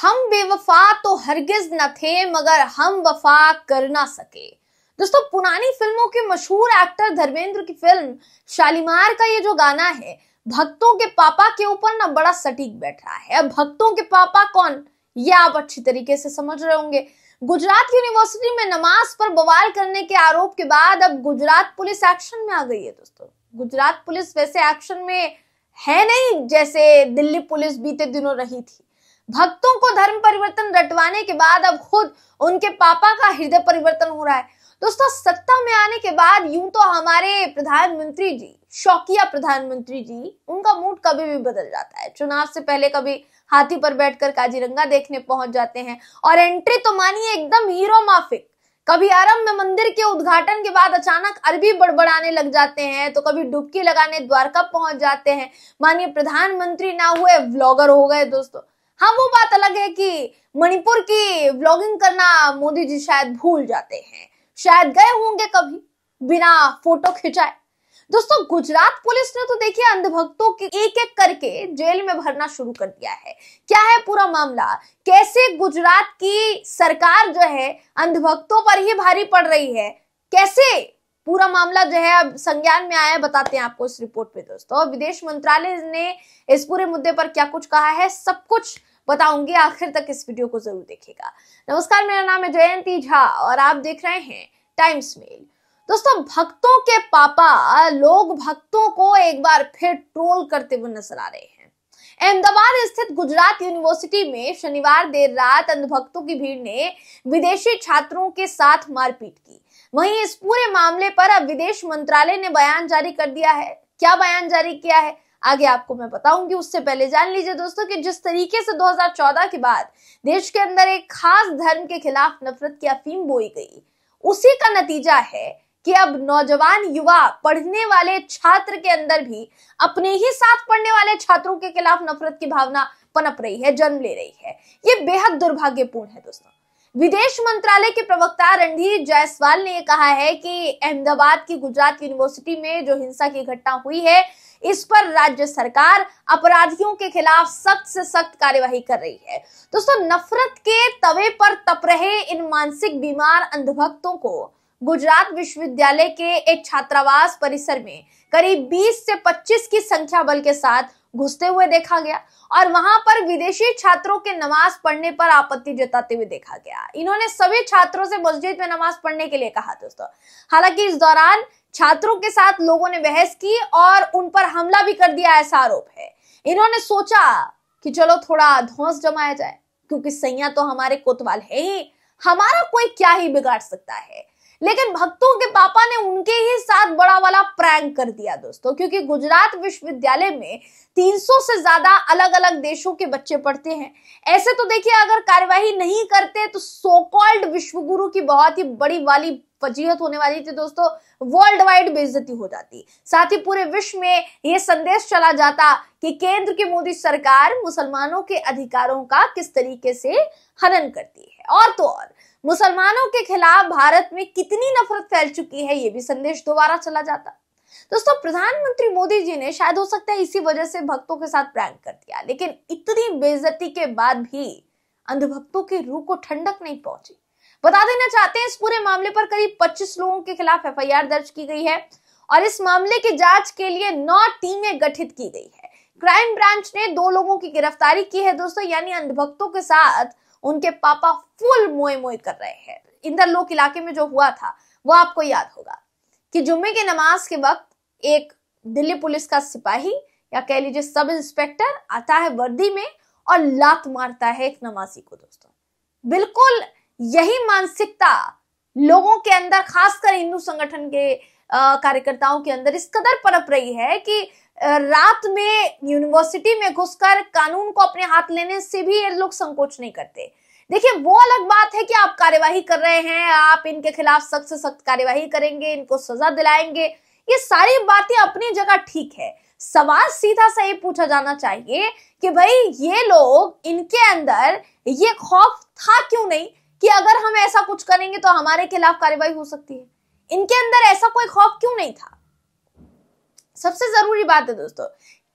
हम बेवफा तो हरगिज न थे मगर हम वफा कर ना सके दोस्तों पुरानी फिल्मों के मशहूर एक्टर धर्मेंद्र की फिल्म शालीमार का ये जो गाना है भक्तों के पापा के ऊपर ना बड़ा सटीक बैठ रहा है अब भक्तों के पापा कौन ये आप अच्छी तरीके से समझ रहे होंगे गुजरात यूनिवर्सिटी में नमाज पर बवाल करने के आरोप के बाद अब गुजरात पुलिस एक्शन में आ गई है दोस्तों गुजरात पुलिस वैसे एक्शन में है नहीं जैसे दिल्ली पुलिस बीते दिनों रही थी भक्तों को धर्म परिवर्तन रटवाने के बाद अब खुद उनके पापा का हृदय परिवर्तन हो रहा है दोस्तों सत्ता में आने के बाद यूं तो हमारे प्रधानमंत्री जी शौकिया प्रधानमंत्री जी उनका मूड कभी भी बदल जाता है चुनाव से पहले कभी हाथी पर बैठकर काजीरंगा देखने पहुंच जाते हैं और एंट्री तो मानिए एकदम हीरो माफिक कभी अरब में मंदिर के उद्घाटन के बाद अचानक अरबी बड़बड़ाने लग जाते हैं तो कभी डुबकी लगाने द्वारका पहुंच जाते हैं मानिए प्रधानमंत्री ना हुए व्लॉगर हो गए दोस्तों हाँ वो बात अलग है कि मणिपुर की ब्लॉगिंग करना मोदी जी शायद भूल जाते हैं शायद गए होंगे कभी बिना फोटो खिंचाए दोस्तों गुजरात पुलिस ने तो देखिए अंधभक्तों के एक एक करके जेल में भरना शुरू कर दिया है क्या है पूरा मामला कैसे गुजरात की सरकार जो है अंधभक्तों पर ही भारी पड़ रही है कैसे पूरा मामला जो है अब संज्ञान में आया है बताते हैं आपको इस रिपोर्ट में दोस्तों विदेश मंत्रालय ने इस पूरे मुद्दे पर क्या कुछ कहा है सब कुछ बताऊंगी आखिर तक इस वीडियो को जरूर देखेगा नमस्कार मेरा नाम है जयंती झा और आप देख रहे हैं टाइम्स मेल दोस्तों भक्तों के पापा लोग भक्तों को एक बार फिर ट्रोल करते हुए नजर आ रहे हैं अहमदाबाद स्थित गुजरात यूनिवर्सिटी में शनिवार देर रात अंधभक्तों की भीड़ ने विदेशी छात्रों के साथ मारपीट की वहीं इस पूरे मामले पर अब विदेश मंत्रालय ने बयान जारी कर दिया है क्या बयान जारी किया है आगे आपको मैं बताऊंगी उससे पहले जान लीजिए दोस्तों कि जिस तरीके से 2014 के बाद देश के अंदर एक खास धर्म के खिलाफ नफरत की अफीम बोई गई उसी का नतीजा है कि अब नौजवान युवा पढ़ने वाले छात्र के अंदर भी अपने ही साथ पढ़ने वाले छात्रों के खिलाफ नफरत की भावना पनप रही है जन्म ले रही है ये बेहद दुर्भाग्यपूर्ण है दोस्तों विदेश मंत्रालय के प्रवक्ता रणधीर जायसवाल ने यह कहा है कि अहमदाबाद की गुजरात यूनिवर्सिटी में जो हिंसा की घटना हुई है इस पर राज्य सरकार अपराधियों के खिलाफ सख्त से सख्त कार्यवाही कर रही है दोस्तों नफरत के तवे पर तप रहे इन मानसिक बीमार अंधभक्तों को गुजरात विश्वविद्यालय के एक छात्रावास परिसर में करीब 20 से 25 की संख्या बल के साथ घुसते हुए देखा गया और वहां पर विदेशी छात्रों के नमाज पढ़ने पर आपत्ति जताते हुए देखा गया इन्होंने सभी छात्रों से मस्जिद में नमाज पढ़ने के लिए कहा दोस्तों हालांकि इस दौरान छात्रों के साथ लोगों ने बहस की और उन पर हमला भी कर दिया ऐसा आरोप है इन्होंने सोचा कि चलो थोड़ा धौस जमाया जाए क्योंकि सैया तो हमारे कोतवाल है ही हमारा कोई क्या ही बिगाड़ सकता है लेकिन भक्तों के पापा ने उनके ही साथ बड़ा वाला प्रैंक कर दिया दोस्तों क्योंकि गुजरात विश्वविद्यालय में 300 से ज्यादा अलग अलग देशों के बच्चे पढ़ते हैं ऐसे तो देखिए अगर कार्यवाही नहीं करते तो सो कॉल्ड विश्वगुरु की बहुत ही बड़ी वाली फजीहत होने वाली थी दोस्तों वर्ल्ड वाइड बेजती हो जाती साथ ही पूरे विश्व में ये संदेश चला जाता कि केंद्र की मोदी सरकार मुसलमानों के अधिकारों का किस तरीके से हनन करती है और तो और मुसलमानों के खिलाफ भारत में कितनी नफरत फैल चुकी है ये भी संदेश दोबारा चला जाता दोस्तों प्रधानमंत्री मोदी जी ने शायद हो सकता है इसी वजह से भक्तों के साथ प्रैंक कर दिया लेकिन इतनी बेजती के बाद भी अंधभक्तों के रूह को ठंडक नहीं पहुंची बता देना चाहते हैं इस पूरे मामले पर करीब 25 लोगों के खिलाफ एफआईआर दर्ज की गई है और इस मामले की जांच के लिए नौ टीमें गठित की गई है क्राइम ब्रांच ने दो लोगों की गिरफ्तारी की है दोस्तों यानी अंधभक्तों के साथ उनके पापा फुल मोए मोए कर रहे हैं लोक इलाके में जो हुआ था वो आपको याद होगा कि जुम्मे की नमाज के वक्त एक दिल्ली पुलिस का सिपाही या कह लीजिए सब इंस्पेक्टर आता है वर्दी में और लात मारता है एक नमाजी को दोस्तों बिल्कुल यही मानसिकता लोगों के अंदर खासकर हिंदू संगठन के कार्यकर्ताओं के अंदर इस कदर परप रही है कि रात में यूनिवर्सिटी में घुसकर कानून को अपने हाथ लेने से भी ये लोग संकोच नहीं करते देखिए वो अलग बात है कि आप कार्यवाही कर रहे हैं आप इनके खिलाफ सख्त से सख्त कार्यवाही करेंगे इनको सजा दिलाएंगे ये सारी बातें अपनी जगह ठीक है सवाल सीधा सा ये पूछा जाना चाहिए कि भाई ये लोग इनके अंदर ये खौफ था क्यों नहीं कि अगर हम ऐसा कुछ करेंगे तो हमारे खिलाफ कार्रवाई हो सकती है इनके अंदर ऐसा कोई खौफ क्यों नहीं था सबसे जरूरी बात है दोस्तों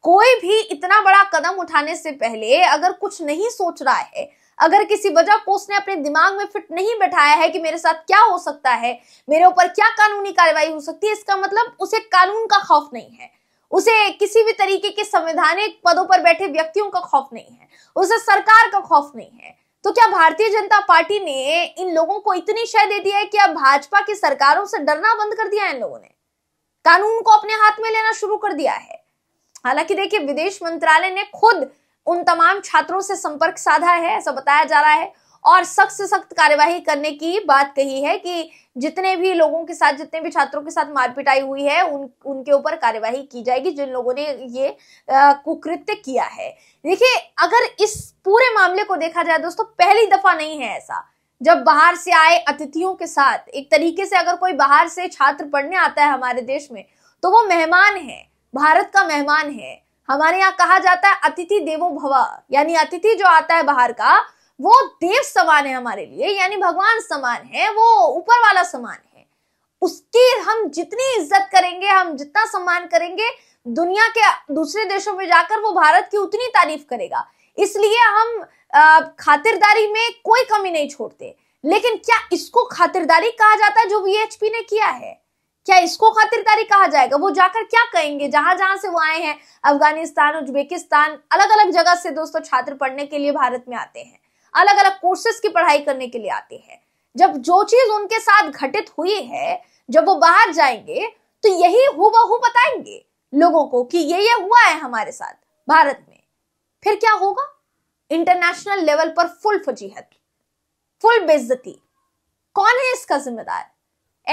कोई भी इतना बड़ा कदम उठाने से पहले अगर कुछ नहीं सोच रहा है अगर किसी वजह को उसने अपने दिमाग में फिट नहीं बैठाया है कि मेरे साथ क्या हो सकता है मेरे ऊपर क्या कानूनी कार्रवाई हो सकती है इसका मतलब उसे कानून का खौफ नहीं है उसे किसी भी तरीके के संवैधानिक पदों पर बैठे व्यक्तियों का खौफ नहीं है उसे सरकार का खौफ नहीं है तो क्या भारतीय जनता पार्टी ने इन लोगों को इतनी शय दे दी है कि अब भाजपा की सरकारों से डरना बंद कर दिया है इन लोगों ने कानून को अपने हाथ में लेना शुरू कर दिया है हालांकि देखिए विदेश मंत्रालय ने खुद उन तमाम छात्रों से संपर्क साधा है ऐसा बताया जा रहा है और सख्त से सख्त कार्यवाही करने की बात कही है कि जितने भी लोगों के साथ जितने भी छात्रों के साथ मारपीट आई हुई है उन उनके ऊपर कार्यवाही की जाएगी जिन लोगों ने ये कुकृत्य किया है देखिए अगर इस पूरे मामले को देखा जाए दोस्तों पहली दफा नहीं है ऐसा जब बाहर से आए अतिथियों के साथ एक तरीके से अगर कोई बाहर से छात्र पढ़ने आता है हमारे देश में तो वो मेहमान है भारत का मेहमान है हमारे यहाँ कहा जाता है अतिथि देवो भवा यानी अतिथि जो आता है बाहर का वो देव समान है हमारे लिए यानी भगवान समान है वो ऊपर वाला समान है उसकी हम जितनी इज्जत करेंगे हम जितना सम्मान करेंगे दुनिया के दूसरे देशों में जाकर वो भारत की उतनी तारीफ करेगा इसलिए हम खातिरदारी में कोई कमी नहीं छोड़ते लेकिन क्या इसको खातिरदारी कहा जाता है जो वीएचपी ने किया है क्या इसको खातिरदारी कहा जाएगा वो जाकर क्या कहेंगे जहां जहां से वो आए हैं अफगानिस्तान उज्बेकिस्तान अलग अलग जगह से दोस्तों छात्र पढ़ने के लिए भारत में आते हैं अलग अलग कोर्सेस की पढ़ाई करने के लिए आते हैं जब जो चीज उनके साथ घटित हुई है जब वो बाहर जाएंगे तो यही हु बहु बताएंगे लोगों को कि ये ये हुआ है हमारे साथ भारत में फिर क्या होगा इंटरनेशनल लेवल पर फुल फजीहत फुल बेजती कौन है इसका जिम्मेदार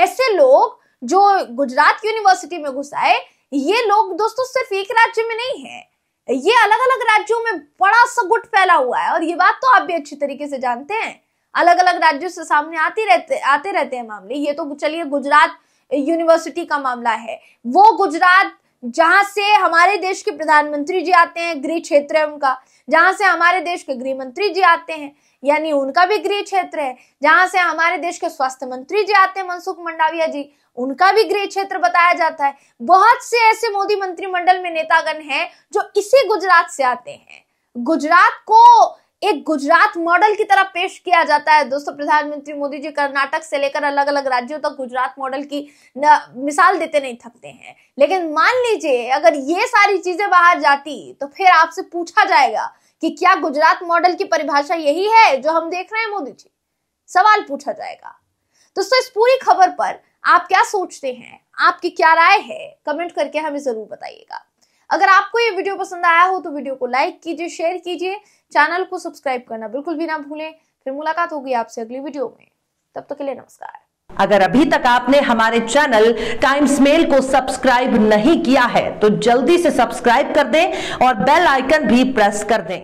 ऐसे लोग जो गुजरात यूनिवर्सिटी में घुस आए ये लोग दोस्तों सिर्फ एक राज्य में नहीं है ये अलग अलग राज्यों में बड़ा सा गुट फैला हुआ है और ये बात तो आप भी अच्छी तरीके से जानते हैं अलग अलग राज्यों से सामने आते रहते आते रहते हैं मामले ये तो चलिए गुजरात यूनिवर्सिटी का मामला है वो गुजरात जहां से हमारे देश के प्रधानमंत्री जी आते हैं गृह क्षेत्र है उनका जहां से हमारे देश के गृह मंत्री जी आते हैं यानी उनका भी गृह क्षेत्र है जहां से हमारे देश के स्वास्थ्य मंत्री जी आते हैं मनसुख मंडाविया जी उनका भी गृह क्षेत्र बताया जाता है बहुत से ऐसे मोदी मंत्रिमंडल में नेतागण हैं जो इसी गुजरात से आते हैं गुजरात को एक गुजरात मॉडल की तरह पेश किया जाता है दोस्तों प्रधानमंत्री मोदी जी कर्नाटक से लेकर अलग अलग राज्यों तक गुजरात मॉडल की न, मिसाल देते नहीं थकते हैं लेकिन मान लीजिए अगर ये सारी चीजें बाहर जाती तो फिर आपसे पूछा जाएगा कि क्या गुजरात मॉडल की परिभाषा यही है जो हम देख रहे हैं मोदी जी सवाल पूछा जाएगा दोस्तों इस पूरी खबर पर आप क्या सोचते हैं आपकी क्या राय है कमेंट करके हमें ज़रूर बताइएगा अगर आपको ये वीडियो पसंद आया हो तो वीडियो को लाइक कीजिए शेयर कीजिए चैनल को सब्सक्राइब करना बिल्कुल भी ना भूलें फिर मुलाकात होगी आपसे अगली वीडियो में तब तक तो के लिए नमस्कार अगर अभी तक आपने हमारे चैनल टाइम्स मेल को सब्सक्राइब नहीं किया है तो जल्दी से सब्सक्राइब कर दें और बेल आइकन भी प्रेस कर दें